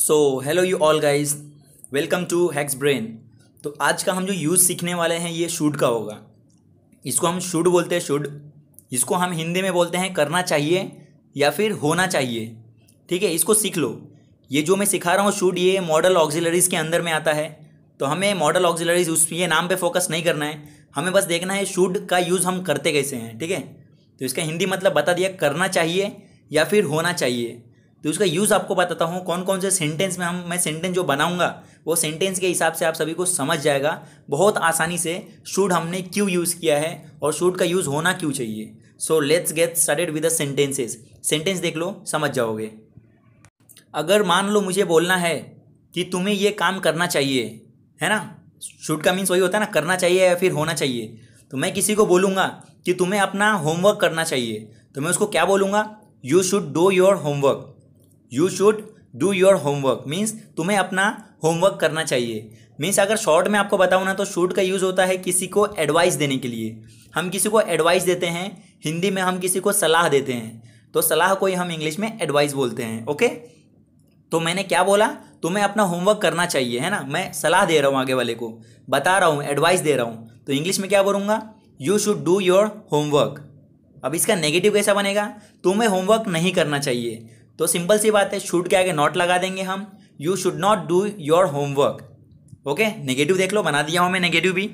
so hello you all guys welcome to Hacks Brain तो आज का हम जो यूज़ सीखने वाले हैं ये शुड का होगा इसको हम शुड बोलते हैं शुड इसको हम हिंदी में बोलते हैं करना चाहिए या फिर होना चाहिए ठीक है इसको सीख लो ये जो मैं सिखा रहा हूँ शुड ये मॉडल ऑक्जिलरीज़ के अंदर में आता है तो हमें मॉडल ऑक्जिलरीज उस ये नाम पे फोकस नहीं करना है हमें बस देखना है शुड का यूज़ हम करते कैसे हैं ठीक है तो इसका हिंदी मतलब बता दिया करना चाहिए या फिर होना चाहिए तो उसका यूज़ आपको बताता हूँ कौन कौन से सेंटेंस में हम मैं सेंटेंस जो बनाऊंगा वो सेंटेंस के हिसाब से आप सभी को समझ जाएगा बहुत आसानी से शूड हमने क्यों यूज़ किया है और शूड का यूज़ होना क्यों चाहिए so let's get started with the sentences sentence देख लो समझ जाओगे अगर मान लो मुझे बोलना है कि तुम्हें ये काम करना चाहिए है ना शूट का मीन्स वही होता है ना करना चाहिए या फिर होना चाहिए तो मैं किसी को बोलूँगा कि तुम्हें अपना होमवर्क करना चाहिए तो मैं उसको क्या बोलूँगा you should do your homework you should do your homework means तुम्हें अपना होमवर्क करना चाहिए मीन्स अगर शॉर्ट में आपको बताऊँ ना तो शूट का यूज़ होता है किसी को एडवाइस देने के लिए हम किसी को एडवाइस देते हैं हिंदी में हम किसी को सलाह देते हैं तो सलाह को ही हम इंग्लिश में एडवाइस बोलते हैं ओके तो मैंने क्या बोला तुम्हें अपना होमवर्क करना चाहिए है ना मैं सलाह दे रहा हूँ आगे वाले को बता रहा हूँ एडवाइस दे रहा हूँ तो इंग्लिश में क्या बोलूँगा you should do your homework अब इसका नेगेटिव कैसा बनेगा तुम्हें होमवर्क नहीं करना चाहिए तो सिंपल सी बात है शुड के आगे नॉट लगा देंगे हम you should not do your homework okay negative देख लो बना दिया हूँ मैं नेगेटिव भी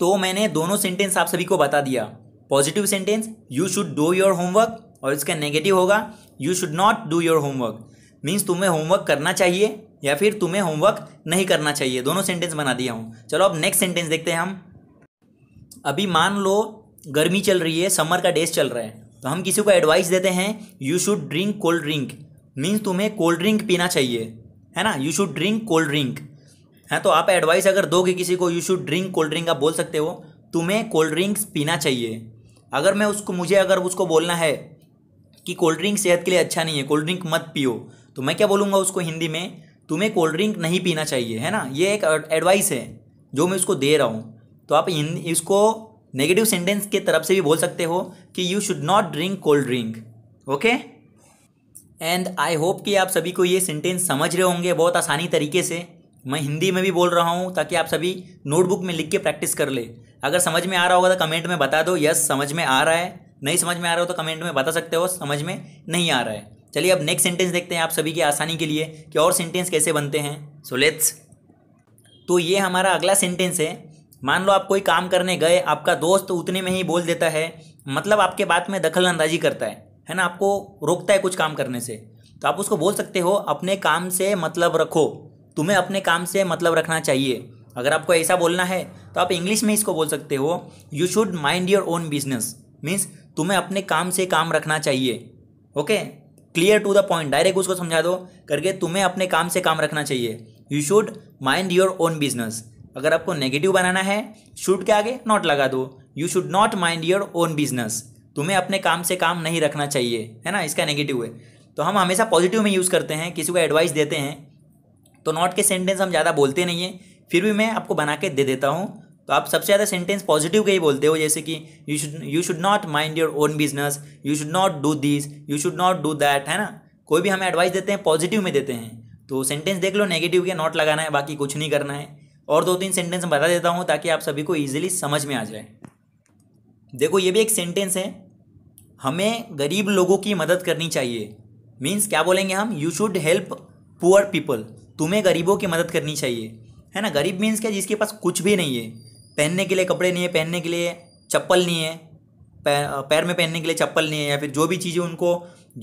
तो मैंने दोनों सेंटेंस आप सभी को बता दिया positive sentence you should do your homework और इसका नेगेटिव होगा you should not do your homework means तुम्हें होमवर्क करना चाहिए या फिर तुम्हें होमवर्क नहीं करना चाहिए दोनों सेंटेंस बना दिया हूँ चलो अब नेक्स्ट सेंटेंस देखते हैं हम अभी मान लो गर्मी चल रही है समर का डेज चल रहा है तो हम किसी को एडवाइस देते हैं you should drink cold drink means तुम्हें कोल्ड ड्रिंक पीना चाहिए है ना you should drink cold drink है तो आप एडवाइस अगर दोगे किसी को you should drink cold drink आप बोल सकते हो तुम्हें कोल्ड ड्रिंक्स पीना चाहिए अगर मैं उसको मुझे अगर उसको बोलना है कि कोल्ड ड्रिंक सेहत के लिए अच्छा नहीं है कोल्ड ड्रिंक मत पियो तो मैं क्या बोलूँगा उसको हिंदी में तुम्हें कोल्ड ड्रिंक नहीं पीना चाहिए है ना ये एक एडवाइस है जो मैं उसको दे रहा हूँ तो आप इसको नेगेटिव सेंटेंस के तरफ से भी बोल सकते हो कि you should not drink cold drink okay and I hope कि आप सभी को ये सेंटेंस समझ रहे होंगे बहुत आसानी तरीके से मैं हिंदी में भी बोल रहा हूँ ताकि आप सभी नोटबुक में लिख के प्रैक्टिस कर ले अगर समझ में आ रहा होगा तो कमेंट में बता दो यस समझ में आ रहा है नहीं समझ में आ रहा हो तो कमेंट में बता सकते हो समझ में नहीं आ रहा है चलिए अब नेक्स्ट सेंटेंस देखते हैं आप सभी की आसानी के लिए कि और सेंटेंस कैसे बनते हैं सो so लेट्स तो ये हमारा अगला सेंटेंस है मान लो आप कोई काम करने गए आपका दोस्त उतने में ही बोल देता है मतलब आपके बात में दखल अंदाजी करता है है ना आपको रोकता है कुछ काम करने से तो आप उसको बोल सकते हो अपने काम से मतलब रखो तुम्हें अपने काम से मतलब रखना चाहिए अगर आपको ऐसा बोलना है तो आप इंग्लिश में इसको बोल सकते हो you should mind your own business means तुम्हें अपने काम से काम रखना चाहिए okay clear to the point direct उसको समझा दो करके तुम्हें अपने काम से काम रखना चाहिए you should mind your own business अगर आपको नेगेटिव बनाना है शुड के आगे नॉट लगा दो you should not mind your own business तुम्हें अपने काम से काम नहीं रखना चाहिए है ना इसका नेगेटिव है तो हम हमेशा पॉजिटिव में यूज़ करते हैं किसी को एडवाइस देते हैं तो नॉट के सेंटेंस हम ज़्यादा बोलते नहीं हैं फिर भी मैं आपको बना के दे देता हूँ तो आप सबसे ज़्यादा सेंटेंस पॉजिटिव के ही बोलते हो जैसे कि you should you should not mind your own business you should not do this you should not do that है ना कोई भी हमें एडवाइस देते हैं पॉजिटिव में देते हैं तो सेंटेंस देख लो नेगेटिव के नॉट लगाना है बाकी कुछ नहीं करना है और दो तीन सेंटेंस बता देता हूँ ताकि आप सभी को ईजिली समझ में आ जाए देखो ये भी एक सेंटेंस है हमें गरीब लोगों की मदद करनी चाहिए मीन्स क्या बोलेंगे हम you should help poor people तुम्हें गरीबों की मदद करनी चाहिए है ना गरीब मीन्स क्या जिसके पास कुछ भी नहीं है पहनने के लिए कपड़े नहीं है पहनने के लिए चप्पल नहीं है पैर में पहनने के लिए चप्पल नहीं है या फिर जो भी चीज़ें उनको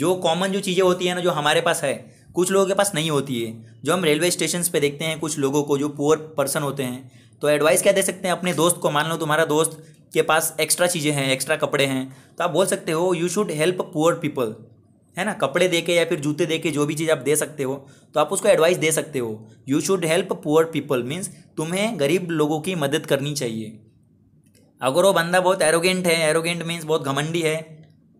जो कॉमन जो चीज़ें होती है ना जो हमारे पास है कुछ लोगों के पास नहीं होती है जो हम रेलवे स्टेशन पर देखते हैं कुछ लोगों को जो पुअर पर्सन होते हैं तो एडवाइस क्या दे सकते हैं अपने दोस्त को मान लो तुम्हारा दोस्त के पास एक्स्ट्रा चीज़ें हैं एक्स्ट्रा कपड़े हैं तो आप बोल सकते हो you should help poor people है ना कपड़े दे के या फिर जूते दे के जो भी चीज़ आप दे सकते हो तो आप उसको एडवाइस दे सकते हो you should help poor people means तुम्हें गरीब लोगों की मदद करनी चाहिए अगर वो बंदा बहुत एरोगेंट है एरोगेंट मीन्स बहुत घमंडी है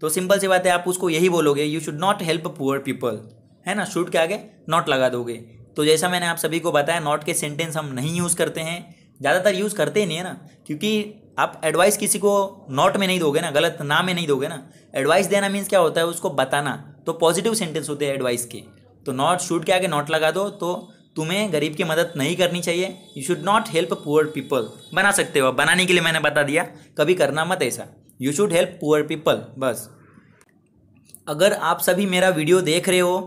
तो सिंपल सी बात है आप उसको यही बोलोगे you should not help poor people है ना शूट के आगे नॉट लगा दोगे तो जैसा मैंने आप सभी को बताया नॉट के सेंटेंस हम नहीं यूज़ करते हैं ज़्यादातर यूज़ करते ही नहीं है ना क्योंकि आप एडवाइस किसी को नॉट में नहीं दोगे ना गलत ना में नहीं दोगे ना एडवाइस देना मीन्स क्या होता है उसको बताना तो पॉजिटिव सेंटेंस होते हैं एडवाइस के तो नॉट शूट के आगे नॉट लगा दो तो तुम्हें गरीब की मदद नहीं करनी चाहिए you should not help poor people बना सकते हो बनाने के लिए मैंने बता दिया कभी करना मत ऐसा you should help poor people बस अगर आप सभी मेरा वीडियो देख रहे हो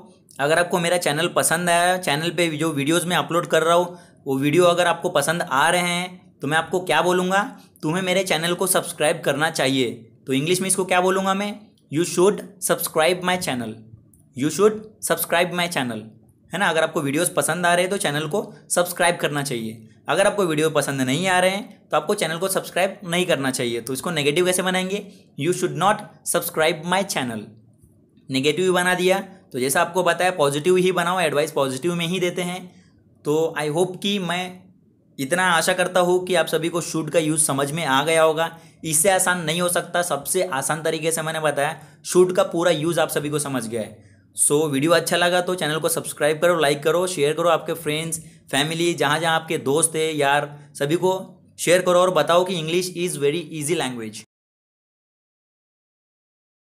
अगर आपको मेरा चैनल पसंद आया चैनल पे जो वीडियोस मैं अपलोड कर रहा हूँ वो वीडियो अगर आपको पसंद आ रहे हैं तो मैं आपको क्या बोलूँगा तुम्हें मेरे चैनल को सब्सक्राइब करना चाहिए तो इंग्लिश में इसको क्या बोलूँगा मैं you should subscribe my channel you should subscribe my channel है ना अगर आपको वीडियोस पसंद आ रहे हैं तो चैनल को सब्सक्राइब करना चाहिए अगर आपको वीडियो पसंद नहीं आ रहे हैं तो आपको चैनल को सब्सक्राइब नहीं करना चाहिए तो इसको नेगेटिव कैसे बनाएंगे you should not subscribe my channel negative भी बना दिया तो जैसा आपको बताया पॉजिटिव ही बनाओ एडवाइस पॉजिटिव में ही देते हैं तो आई होप कि मैं इतना आशा करता हूँ कि आप सभी को शूट का यूज़ समझ में आ गया होगा इससे आसान नहीं हो सकता सबसे आसान तरीके से मैंने बताया शूट का पूरा यूज़ आप सभी को समझ गया है सो so, वीडियो अच्छा लगा तो चैनल को सब्सक्राइब करो लाइक करो शेयर करो आपके फ्रेंड्स फैमिली जहाँ जहाँ आपके दोस्त है यार सभी को शेयर करो और बताओ कि English is very easy language